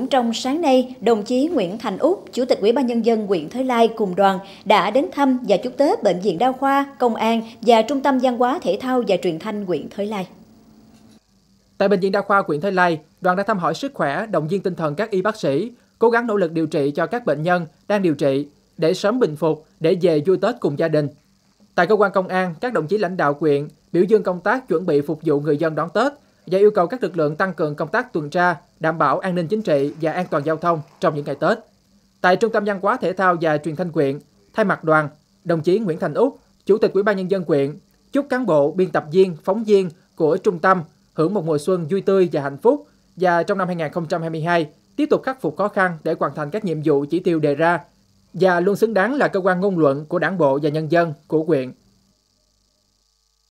Cũng trong sáng nay, đồng chí Nguyễn Thành Úc, Chủ tịch Ủy ban Nhân dân huyện Thới Lai cùng đoàn đã đến thăm và chúc Tết Bệnh viện Đa khoa, Công an và Trung tâm văn hóa thể thao và truyền thanh huyện Thới Lai. Tại Bệnh viện Đa khoa huyện Thới Lai, đoàn đã thăm hỏi sức khỏe, động viên tinh thần các y bác sĩ, cố gắng nỗ lực điều trị cho các bệnh nhân đang điều trị để sớm bình phục, để về vui Tết cùng gia đình. Tại cơ quan công an, các đồng chí lãnh đạo huyện biểu dương công tác chuẩn bị phục vụ người dân đón Tết và yêu cầu các lực lượng tăng cường công tác tuần tra, đảm bảo an ninh chính trị và an toàn giao thông trong những ngày Tết. Tại Trung tâm Văn hóa Thể thao và Truyền thanh quyện, thay mặt đoàn, đồng chí Nguyễn Thành Úc, Chủ tịch Ủy ban nhân dân quyện, chúc cán bộ, biên tập viên, phóng viên của trung tâm hưởng một mùa xuân vui tươi và hạnh phúc và trong năm 2022 tiếp tục khắc phục khó khăn để hoàn thành các nhiệm vụ chỉ tiêu đề ra và luôn xứng đáng là cơ quan ngôn luận của đảng bộ và nhân dân của quyện.